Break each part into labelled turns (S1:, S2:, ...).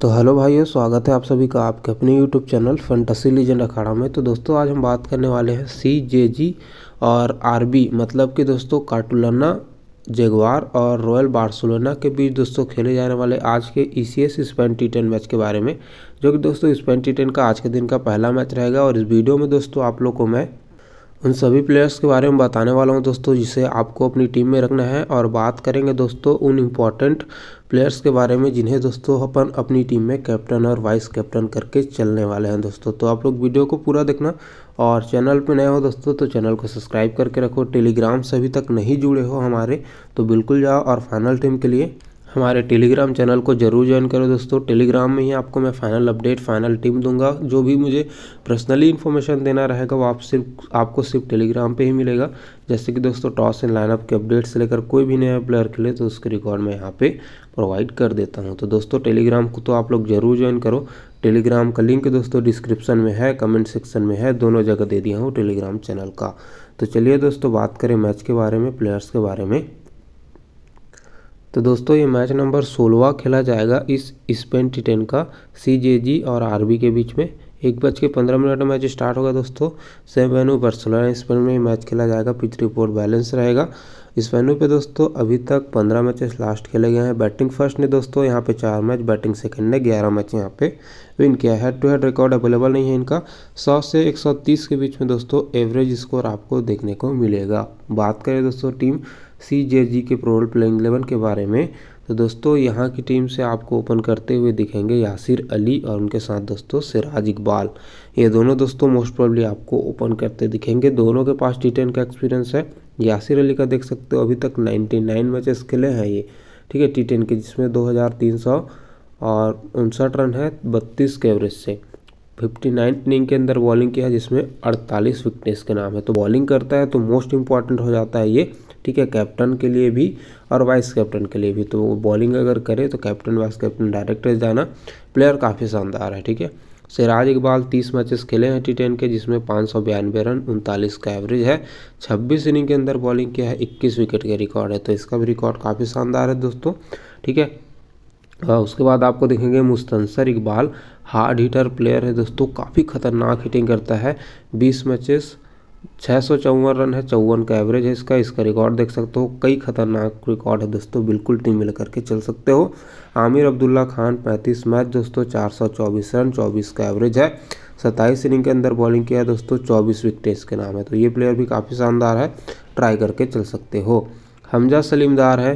S1: तो हेलो भाइयों स्वागत है आप सभी का आपके अपने YouTube channel fantasy legend Akhada में तो दोस्तों आज हम बात करने वाले हैं सी जे जी और आरबी मतलब कि दोस्तों काटुलना जेगवार और रॉयल बार्सोलोना के बीच दोस्तों खेले जाने वाले आज के E C S Spain T ten match के बारे में जो कि दोस्तों स्पेन टी टेन का आज के दिन का पहला मैच रहेगा और इस वीडियो में दोस्तों आप लोग को मैं उन सभी प्लेयर्स के बारे में बताने वाला हूँ दोस्तों जिसे आपको अपनी टीम में रखना है और बात करेंगे दोस्तों उन इम्पॉर्टेंट प्लेयर्स के बारे में जिन्हें दोस्तों अपन अपनी टीम में कैप्टन और वाइस कैप्टन करके चलने वाले हैं दोस्तों तो आप लोग वीडियो को पूरा देखना और चैनल पर नए हो दोस्तों तो चैनल को सब्सक्राइब करके रखो टेलीग्राम से अभी तक नहीं जुड़े हो हमारे तो बिल्कुल जाओ और फाइनल टीम के लिए हमारे टेलीग्राम चैनल को जरूर ज्वाइन करो दोस्तों टेलीग्राम में ही आपको मैं फाइनल अपडेट फाइनल टीम दूंगा जो भी मुझे पर्सनली इन्फॉर्मेशन देना रहेगा वो आप सिर्फ आपको सिर्फ टेलीग्राम पे ही मिलेगा जैसे कि दोस्तों टॉस एंड लाइनअप के अपडेट्स से लेकर कोई भी नया प्लेयर खेले तो उसके रिकॉर्ड मैं यहाँ पे प्रोवाइड कर देता हूँ तो दोस्तों टेलीग्राम को तो आप लोग जरूर ज्वाइन करो टेलीग्राम का लिंक दोस्तों डिस्क्रिप्शन में है कमेंट सेक्शन में है दोनों जगह दे दिया हूँ टेलीग्राम चैनल का तो चलिए दोस्तों बात करें मैच के बारे में प्लेयर्स के बारे में तो दोस्तों ये मैच नंबर सोलवा खेला जाएगा इस स्पेन टिटेन का सी जे जी और आरबी के बीच में एक बज के पंद्रह मिनट में मैच स्टार्ट होगा दोस्तों सेम वेन्यू पर सोलह स्पेन में मैच खेला जाएगा पिच रिपोर्ट बैलेंस रहेगा इस वेन्यू पे दोस्तों अभी तक पंद्रह मैचेस लास्ट खेले गए हैं बैटिंग फर्स्ट ने दोस्तों यहाँ पे चार मैच बैटिंग सेकंड ने ग्यारह मैच यहाँ पे विन किया head head to head record available नहीं है इनका सौ से एक सौ तीस के बीच में दोस्तों एवरेज स्कोर आपको देखने को मिलेगा बात करें दोस्तों टीम सी जे जी के प्रोल प्लेइंग एलेवन के बारे में तो दोस्तों यहाँ की टीम से आपको ओपन करते हुए दिखेंगे यासिर अली और उनके साथ दोस्तों सिराज इकबाल ये दोनों दोस्तों मोस्ट प्रॉब्ली आपको ओपन करते दिखेंगे दोनों के पास टी टेन का एक्सपीरियंस है यासिर अली का देख सकते हो अभी तक 99 मैचेस खेले हैं ये ठीक है टी टेन के जिसमें दो और उनसठ रन है बत्तीस के एवरेज से फिफ्टी नाइन्थ इनिंग के अंदर बॉलिंग किया जिसमें अड़तालीस विकटेस के नाम है तो बॉलिंग करता है तो मोस्ट इंपॉर्टेंट हो जाता है ये ठीक है कैप्टन के लिए भी और वाइस कैप्टन के लिए भी तो बॉलिंग अगर करे तो कैप्टन वाइस कैप्टन डायरेक्टर जाना प्लेयर काफ़ी शानदार है ठीक है सिराज इकबाल तीस मैचेस खेले हैं टी टेन के जिसमें पाँच सौ बयानवे रन उनतालीस का एवरेज है छब्बीस इनिंग के अंदर बॉलिंग किया है इक्कीस विकेट के रिकॉर्ड है तो इसका भी रिकॉर्ड काफ़ी शानदार है दोस्तों ठीक है उसके बाद आपको देखेंगे Mustansar Iqbal hard hitter player है दोस्तों काफ़ी खतरनाक हिटिंग करता है बीस मैचेस छः सौ चौवन रन है चौवन का एवरेज है इसका इसका रिकॉर्ड देख सकते हो कई खतरनाक रिकॉर्ड है दोस्तों बिल्कुल टीम में लेकर के चल सकते हो आमिर अब्दुल्ला खान 35 मैच दोस्तों 424 रन 24 का एवरेज है सत्ताईस इनिंग के अंदर बॉलिंग किया है दोस्तों चौबीस विकटें इसके नाम है तो ये प्लेयर भी काफ़ी शानदार है ट्राई करके चल सकते हो हमजा सलीमदार है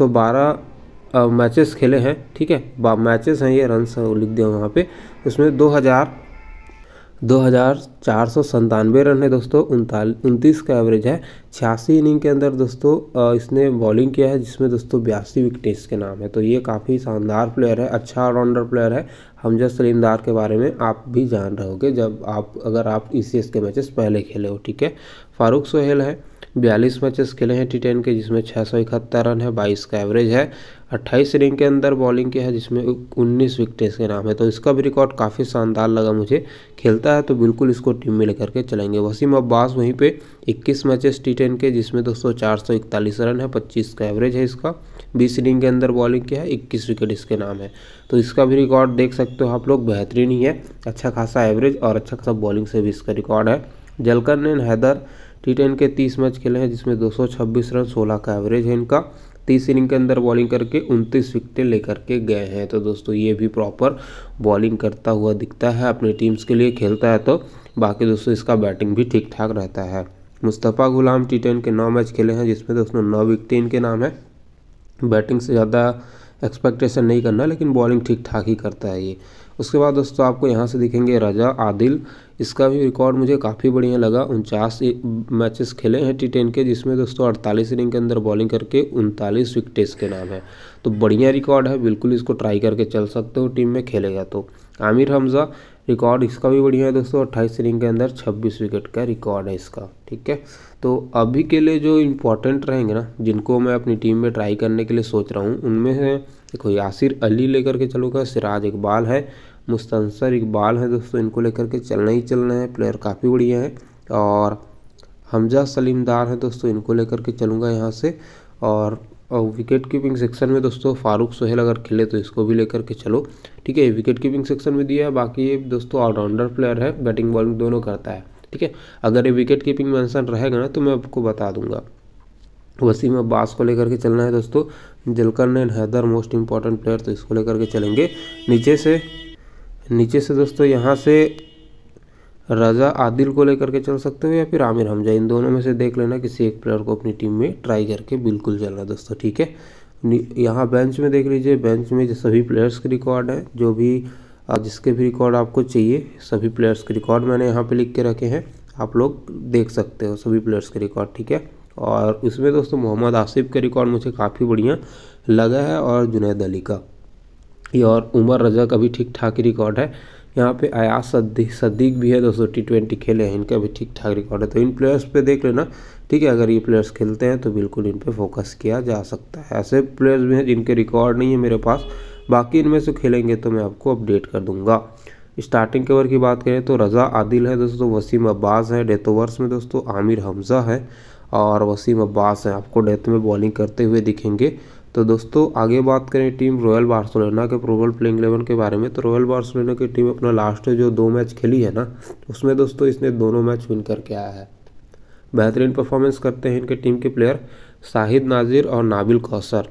S1: बारह मैचेस खेले हैं ठीक है मैचेस हैं ये रन लिख दिया वहाँ पे उसमें दो हज़ार दो हज़ार चार सौ संतानवे रन है दोस्तों उनताल उनतीस का एवरेज है छियासी इनिंग के अंदर दोस्तों इसने बॉलिंग किया है जिसमें दोस्तों बयासी विकटेज के नाम है तो ये काफ़ी शानदार प्लेयर है अच्छा ऑलराउंडर प्लेयर है हमजा सलीमदार के बारे में आप भी जान रहोगे जब आप अगर आप ई e के मैचेस पहले खेले हो ठीक है फारूक सोहेल है बयालीस मैचेस खेले हैं टी टेन के जिसमें छः सौ इकहत्तर रन है बाईस का एवरेज है अट्ठाईस इनिंग के अंदर बॉलिंग के है जिसमें उन्नीस विकटेज के नाम है तो इसका भी रिकॉर्ड काफ़ी शानदार लगा मुझे खेलता है तो बिल्कुल इसको टीम में लेकर के चलेंगे वसीम अब्बास वहीं पे 21 मैचेस टी टेन के जिसमें दोस्तों चार सौ इकतालीस रन है पच्चीस का एवरेज है इसका बीस इनिंग के अंदर बॉलिंग किया है इक्कीस विकेट इसके नाम है तो इसका भी रिकॉर्ड देख सकते हो आप लोग बेहतरीन ही है अच्छा खासा एवरेज और अच्छा खासा बॉलिंग से भी इसका रिकॉर्ड है जलकर ने हैदर टी टेन के तीस मैच खेले हैं जिसमें 226 रन 16 का एवरेज है इनका तीस इनिंग के अंदर बॉलिंग करके उनतीस विकटें लेकर के गए हैं तो दोस्तों ये भी प्रॉपर बॉलिंग करता हुआ दिखता है अपनी टीम्स के लिए खेलता है तो बाकी दोस्तों इसका बैटिंग भी ठीक ठाक रहता है मुस्तफ़ा गुलाम टी के नौ मैच खेले हैं जिसमें दोस्तों नौ विकटें इनके नाम है बैटिंग से ज़्यादा एक्सपेक्टेशन नहीं करना लेकिन बॉलिंग ठीक ठाक ही करता है ये उसके बाद दोस्तों आपको यहाँ से दिखेंगे रजा आदिल इसका भी रिकॉर्ड मुझे काफ़ी बढ़िया लगा उनचास मैचेस खेले हैं टी टेन के जिसमें दोस्तों अड़तालीस इनिंग के अंदर बॉलिंग करके उनतालीस विकटेस के नाम है तो बढ़िया रिकॉर्ड है बिल्कुल इसको ट्राई करके चल सकते हो टीम में खेलेगा तो आमिर हमज़ा रिकॉर्ड इसका भी बढ़िया है दोस्तों अट्ठाईस इनिंग के अंदर छब्बीस विकेट का रिकॉर्ड है इसका ठीक है तो अभी के लिए जो इम्पोर्टेंट रहेंगे ना जिनको मैं अपनी टीम में ट्राई करने के लिए सोच रहा हूँ उनमें से देखो यासिर अली लेकर के चलूँगा सिराज इकबाल है मुस्तंसर इकबाल है दोस्तों इनको लेकर के चलना ही चलना है प्लेयर काफ़ी बढ़िया है और हमजा सलीमदार है दोस्तों इनको लेकर के चलूँगा यहाँ से और और विकेट कीपिंग सेक्शन में दोस्तों फारूक सोहेल अगर खेले तो इसको भी लेकर के चलो ठीक है विकेट कीपिंग सेक्शन में दिया है बाकी ये दोस्तों ऑलराउंडर प्लेयर है बैटिंग बॉलिंग दोनों करता है ठीक है अगर ये विकेट कीपिंग मेंशन रहेगा ना तो मैं आपको बता दूंगा वसीम अब्बास को लेकर के चलना है दोस्तों जलकर ने हैदर मोस्ट इंपॉर्टेंट प्लेयर तो इसको लेकर के चलेंगे नीचे से नीचे से दोस्तों यहाँ से रज़ा आदिल को लेकर के चल सकते हो या फिर आमिर हमजा इन दोनों में से देख लेना किसी एक प्लेयर को अपनी टीम में ट्राई करके बिल्कुल चलना दोस्तों ठीक है यहाँ बेंच में देख लीजिए बेंच में सभी प्लेयर्स के रिकॉर्ड हैं जो भी जिसके भी रिकॉर्ड आपको चाहिए सभी प्लेयर्स के रिकॉर्ड मैंने यहाँ पे लिख के रखे हैं आप लोग देख सकते हो सभी प्लेयर्स के रिकॉर्ड ठीक है और उसमें दोस्तों मोहम्मद आसिफ का रिकॉर्ड मुझे काफ़ी बढ़िया लगा है और जुनेद अली का ये और उमर रजा का भी ठीक ठाक ही रिकॉर्ड है यहाँ पे आयास सदी, सदीक भी है दोस्तों टी ट्वेंटी खेले हैं इनका भी ठीक ठाक रिकॉर्ड है तो इन प्लेयर्स पे देख लेना ठीक है अगर ये प्लेयर्स खेलते हैं तो बिल्कुल इन पर फोकस किया जा सकता है ऐसे प्लेयर्स भी हैं जिनके रिकॉर्ड नहीं है मेरे पास बाकी इनमें से खेलेंगे तो मैं आपको अपडेट कर दूंगा स्टार्टिंग कवर की बात करें तो रज़ा आदिल है दोस्तों वसीम अब्बास है डेथ ओवर्स में दोस्तों आमिर हमज़ा है और वसीम अब्बास हैं आपको डेथ में बॉलिंग करते हुए दिखेंगे तो दोस्तों आगे बात करें टीम रॉयल बार्सोलोना के प्रोबल प्लेइंग इलेवन के बारे में तो रॉयल बार्सोलोना की टीम अपना लास्ट जो दो मैच खेली है ना उसमें दोस्तों इसने दोनों मैच विन करके आया है बेहतरीन परफॉर्मेंस करते हैं इनके टीम के प्लेयर शाहिद नाजिर और नाबिल कौसर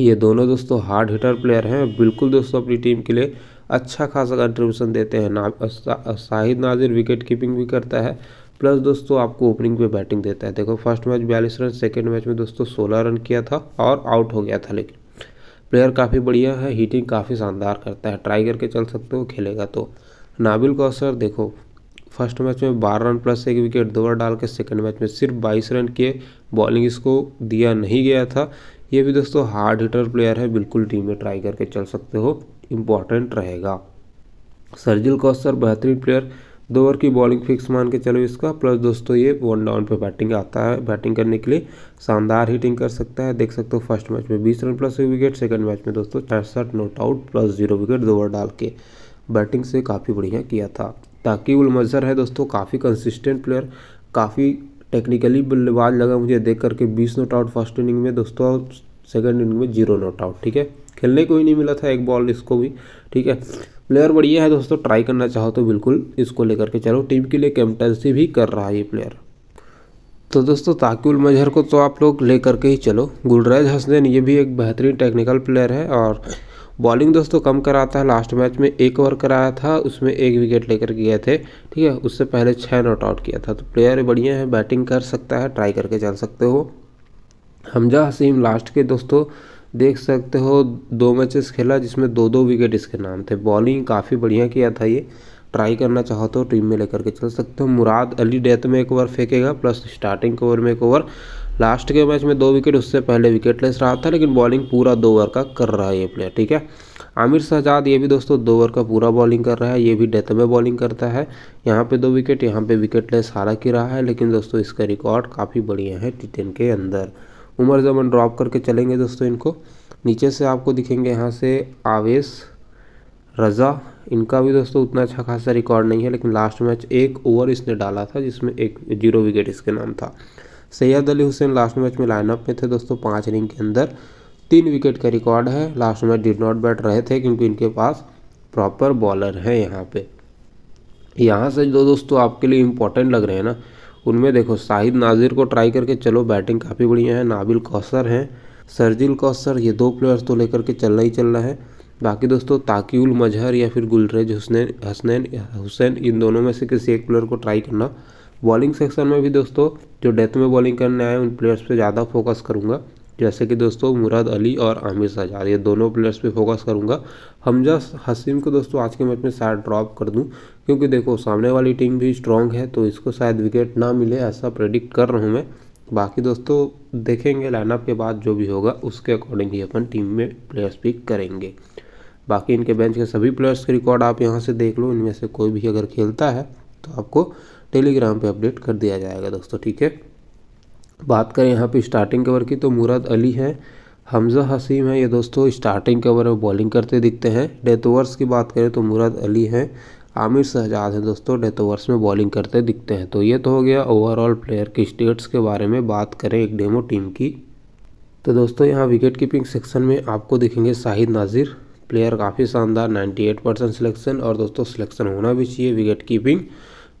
S1: ये दोनों दोस्तों हार्ड हिटर प्लेयर हैं बिल्कुल दोस्तों अपनी टीम के लिए अच्छा खासा कंट्रीब्यूशन देते हैं ना शाहिद नाजिर विकेट कीपिंग भी करता है प्लस दोस्तों आपको ओपनिंग पे बैटिंग देता है देखो फर्स्ट मैच बयालीस रन सेकेंड मैच में दोस्तों सोलह रन किया था और आउट हो गया था लेकिन प्लेयर काफ़ी बढ़िया है हीटिंग काफ़ी शानदार करता है ट्राई करके चल सकते हो खेलेगा तो नाबिल कौसर देखो फर्स्ट मैच में बारह रन प्लस एक विकेट दो बार डाल के सेकेंड मैच में सिर्फ बाईस रन किए बॉलिंग इसको दिया नहीं गया था ये भी दोस्तों हार्ड हिटर प्लेयर है बिल्कुल टीम में ट्राई करके चल सकते हो इम्पॉर्टेंट रहेगा सर्जिल कौसर बेहतरीन प्लेयर दो ओवर की बॉलिंग फिक्स मान के चलो इसका प्लस दोस्तों ये वन डाउन पे बैटिंग आता है बैटिंग करने के लिए शानदार हिटिंग कर सकता है देख सकते हो फर्स्ट मैच में बीस रन प्लस एक विकेट सेकंड मैच में दोस्तों पैंसठ not out plus zero wicket दो ओवर डाल के बैटिंग से काफ़ी बढ़िया किया था ताकि उल मजहर है दोस्तों काफ़ी कंसिस्टेंट प्लेयर काफ़ी टेक्निकली बल्लेबाज लगा मुझे देख करके बीस नोट आउट फर्स्ट इनिंग में दोस्तों सेकेंड इनिंग में जीरो नोट आउट ठीक है खेलने को ही नहीं मिला था एक बॉल इसको भी ठीक है प्लेयर बढ़िया है दोस्तों ट्राई करना चाहो तो बिल्कुल इसको लेकर के चलो टीम के लिए कैप्टनसी भी कर रहा है ये प्लेयर तो दोस्तों ताकिबुल मजहर को तो आप लोग ले करके ही चलो गुलराज हसनैन ये भी एक बेहतरीन टेक्निकल प्लेयर है और बॉलिंग दोस्तों कम कराता है लास्ट मैच में एक ओवर कराया था उसमें एक विकेट लेकर गए थे ठीक है उससे पहले छः नॉट आउट किया था तो प्लेयर बढ़िया है बैटिंग कर सकता है ट्राई करके चल सकते हो हमजा हसीम लास्ट के दोस्तों देख सकते हो दो मैचेस खेला जिसमें दो दो विकेट इसके नाम थे बॉलिंग काफ़ी बढ़िया किया था ये ट्राई करना चाहो तो टीम में लेकर के चल सकते हो मुराद अली डेथ में एक ओवर फेंकेगा प्लस स्टार्टिंग ओवर में एक ओवर लास्ट के मैच में दो विकेट उससे पहले विकेट लेस रहा था लेकिन बॉलिंग पूरा दो ओवर का कर रहा है ये प्लेयर ठीक है आमिर शहजाद ये भी दोस्तों दो ओवर का पूरा बॉलिंग कर रहा है ये भी डेथ में बॉलिंग करता है यहाँ पे दो विकेट यहाँ पे विकेटलेस हालांकि रहा है लेकिन दोस्तों इसका रिकॉर्ड काफ़ी बढ़िया है टी के अंदर उमर जमन ड्रॉप करके चलेंगे दोस्तों इनको नीचे से आपको दिखेंगे यहाँ से आवेश रज़ा इनका भी दोस्तों उतना अच्छा खासा रिकॉर्ड नहीं है लेकिन लास्ट मैच एक ओवर इसने डाला था जिसमें एक जीरो विकेट इसके नाम था सैयद अली हुसैन लास्ट मैच में लाइनअप में थे दोस्तों पाँच रिंग के अंदर तीन विकेट का रिकॉर्ड है last match did not bat रहे थे क्योंकि इनके पास प्रॉपर बॉलर है यहाँ पे यहाँ से जो दोस्तों आपके लिए इम्पोर्टेंट लग रहे हैं ना उनमें देखो शाहिद नाजिर को ट्राई करके चलो बैटिंग काफ़ी बढ़िया है नाबिल कौसर हैं सरजिल कौसर ये दो प्लेयर्स तो लेकर के चलना ही चलना है बाकी दोस्तों ताकिउल मजहर या फिर गुलरेज हुसनैन हसनैन हुसैन इन दोनों में से किसी एक प्लेयर को ट्राई करना बॉलिंग सेक्शन में भी दोस्तों जो डेथ में बॉलिंग करने आए उन प्लेयर्स पर ज़्यादा फोकस करूँगा जैसे कि दोस्तों मुराद अली और आमिर सजाद ये दोनों प्लेयर्स पे फोकस करूँगा हमजा हसीम को दोस्तों आज के मैच में शायद ड्रॉप कर दूँ क्योंकि देखो सामने वाली टीम भी स्ट्रॉन्ग है तो इसको शायद विकेट ना मिले ऐसा प्रेडिक्ट कर रहा हूँ मैं बाकी दोस्तों देखेंगे लाइनअप के बाद जो भी होगा उसके अकॉर्डिंग ही अपन टीम में प्लेयर्स पिक करेंगे बाकी इनके बेंच के सभी प्लेयर्स के रिकॉर्ड आप यहाँ से देख लो इनमें से कोई भी अगर खेलता है तो आपको टेलीग्राम पर अपडेट कर दिया जाएगा दोस्तों ठीक है बात करें यहाँ पर स्टार्टिंग कवर की तो मुराद अली है हमज़ा हसीम है ये दोस्तों स्टार्टिंग कवर में बॉलिंग करते दिखते हैं डेथ ओवर्स की बात करें तो मुराद अली हैं आमिर शहजाद हैं दोस्तों डेथ ओवर्स में बॉलिंग करते दिखते हैं तो ये तो हो गया ओवरऑल प्लेयर की स्टेट्स के बारे में बात करें एक डेमो टीम की तो दोस्तों यहाँ विकेट कीपिंग सेक्शन में आपको दिखेंगे शाहिद नाजिर प्लेयर काफ़ी शानदार 98 परसेंट सिलेक्शन और दोस्तों सिलेक्शन होना भी चाहिए विकेट कीपिंग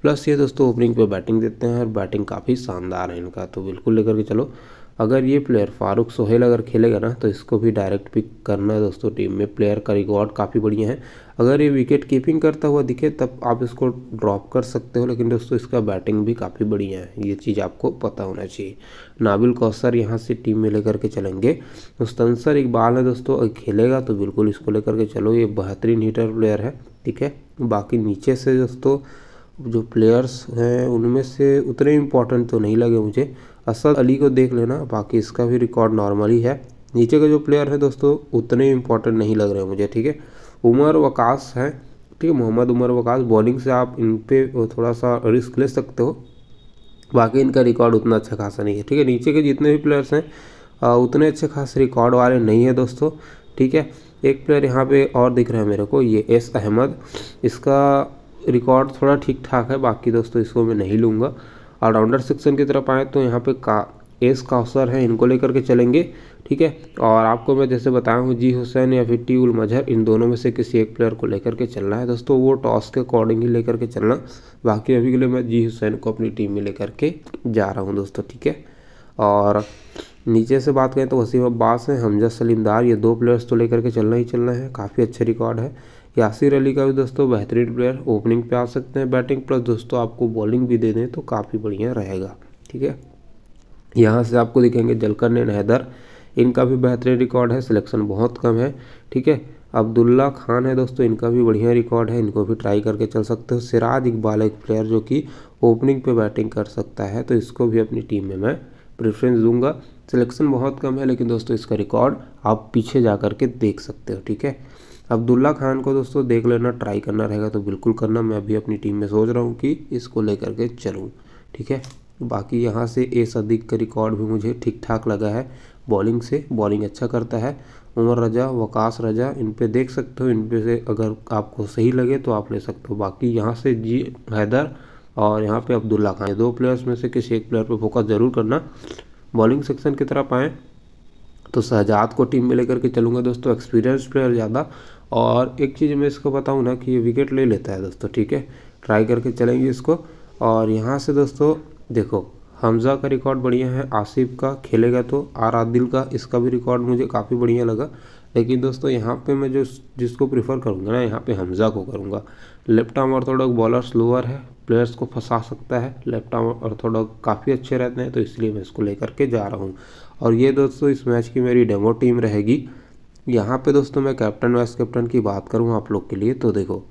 S1: प्लस ये दोस्तों ओपनिंग पे बैटिंग देते हैं और बैटिंग काफ़ी शानदार है इनका तो बिल्कुल लेकर के चलो अगर ये प्लेयर फारूक सोहेल अगर खेलेगा ना तो इसको भी डायरेक्ट पिक करना है दोस्तों टीम में प्लेयर का रिकॉर्ड काफ़ी बढ़िया है अगर ये विकेट कीपिंग करता हुआ दिखे तब आप इसको ड्रॉप कर सकते हो लेकिन दोस्तों इसका बैटिंग भी काफ़ी बढ़िया है ये चीज़ आपको पता होना चाहिए नाबिल कौसर यहाँ से टीम में लेकर के चलेंगे मुस्तंसर इकबाल है दोस्तों अगर खेलेगा तो बिल्कुल इसको लेकर के चलो ये बेहतरीन हीटर प्लेयर है ठीक है बाकी नीचे से दोस्तों जो प्लेयर्स हैं उनमें से उतने इम्पोर्टेंट तो नहीं लगे मुझे असद अली को देख लेना बाकी इसका भी रिकॉर्ड नॉर्मल ही है नीचे के जो प्लेयर हैं दोस्तों उतने इम्पोर्टेंट नहीं लग रहे मुझे ठीक है उमर वकास हैं ठीक है मोहम्मद उमर वकास बॉलिंग से आप इन पे थोड़ा सा रिस्क ले सकते हो बाकी इनका रिकॉर्ड उतना अच्छा खासा नहीं है ठीक है नीचे के जितने भी प्लेयर्स हैं उतने अच्छे खास रिकॉर्ड वाले नहीं है दोस्तों ठीक है एक प्लेयर यहाँ पे और दिख रहा है मेरे को ये एस अहमद इसका रिकॉर्ड थोड़ा ठीक ठाक है बाकी दोस्तों इसको मैं नहीं लूँगा ऑलराउंडर सेक्शन की तरफ आएँ तो यहाँ पे का एस काउसर है इनको लेकर के चलेंगे ठीक है और आपको मैं जैसे बताया हूँ जी हुसैन या फिर टी उल मजहर इन दोनों में से किसी एक प्लेयर को लेकर के चलना है दोस्तों वो टॉस के अकॉर्डिंग ही लेकर के चलना बाकी अभी के लिए मैं जी हुसैन को अपनी टीम में लेकर के जा रहा हूँ दोस्तों ठीक है और नीचे से बात करें तो वसीम अब्बास हैं हमजा सलीमदार ये दो प्लेयर्स तो लेकर के चलना ही चलना है काफ़ी अच्छे रिकॉर्ड है यासिर अली का भी दोस्तों बेहतरीन प्लेयर ओपनिंग पे आ सकते हैं बैटिंग प्लस दोस्तों आपको बॉलिंग भी दे दें तो काफ़ी बढ़िया रहेगा ठीक है यहाँ से आपको दिखेंगे जलकरन हैदर इनका भी बेहतरीन रिकॉर्ड है सिलेक्शन बहुत कम है ठीक है अब्दुल्ला खान है दोस्तों इनका भी बढ़िया रिकॉर्ड है इनको भी ट्राई करके चल सकते हो सिराज इकबाल एक प्लेयर जो कि ओपनिंग पे बैटिंग कर सकता है तो इसको भी अपनी टीम में मैं प्रेफरेंस दूंगा सिलेक्शन बहुत कम है लेकिन दोस्तों इसका रिकॉर्ड आप पीछे जा कर के देख सकते हो ठीक है अब्दुल्ला खान को दोस्तों देख लेना ट्राई करना रहेगा तो बिल्कुल करना मैं अभी अपनी टीम में सोच रहा हूँ कि इसको लेकर के चलूँ ठीक है बाकी यहाँ से ए सदीक का रिकॉर्ड भी मुझे ठीक ठाक लगा है बॉलिंग से बॉलिंग अच्छा करता है उमर रजा वकास रजा इन पे देख सकते हो इन पे से अगर आपको सही लगे तो आप ले सकते हो बाकी यहाँ से जी हैदर और यहाँ पे अब्दुल्ला खान दो प्लेयर्स में से किसी एक प्लेयर पे फोकस ज़रूर करना बॉलिंग सेक्शन की तरफ आएँ तो शहजाद को टीम में लेकर के चलूँगा दोस्तों एक्सपीरियंस प्लेयर ज़्यादा और एक चीज़ मैं इसको बताऊँ ना कि ये विकेट ले लेता है दोस्तों ठीक है ट्राई करके चलेंगे इसको और यहाँ से दोस्तों देखो हमज़ा का रिकॉर्ड बढ़िया है आसिफ का खेलेगा तो आर आदिल का इसका भी रिकॉर्ड मुझे काफ़ी बढ़िया लगा लेकिन दोस्तों यहाँ पे मैं जो जिसको प्रीफर करूँगा ना यहाँ पे हमज़ा को करूँगा लेफ्ट आर्म और थोड़ा बॉलर स्लोअर है प्लेयर्स को फंसा सकता है लेफ्ट थोड़ा काफ़ी अच्छे रहते हैं तो इसलिए मैं इसको लेकर के जा रहा हूँ और ये दोस्तों इस मैच की मेरी डेमो टीम रहेगी यहाँ पे दोस्तों मैं कैप्टन वाइस कैप्टन की बात करूँ आप लोग के लिए तो देखो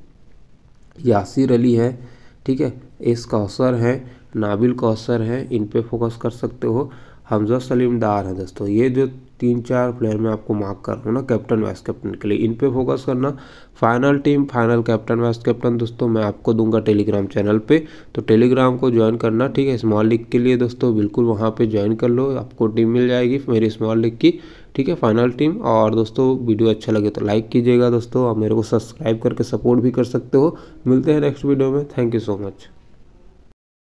S1: यासिर अली है ठीक है एस कौसर हैं नाबिल कौसर हैं इन पर फोकस कर सकते हो हमजा सलीम डार हैं दोस्तों ये जो तीन चार प्लेयर में आपको मार्क कर रहा हूँ ना कैप्टन वाइस कैप्टन के लिए इन पे फोकस करना final team final captain vice captain दोस्तों मैं आपको दूंगा टेलीग्राम चैनल पे तो टेलीग्राम को ज्वाइन करना ठीक है स्मॉल लीग के लिए दोस्तों बिल्कुल वहाँ पर ज्वाइन कर लो आपको टीम मिल जाएगी मेरी स्मॉल लीग की ठीक है फाइनल टीम और दोस्तों वीडियो अच्छा लगे तो लाइक कीजिएगा दोस्तों और मेरे को सब्सक्राइब करके सपोर्ट भी कर सकते हो मिलते हैं नेक्स्ट वीडियो में थैंक यू सो मच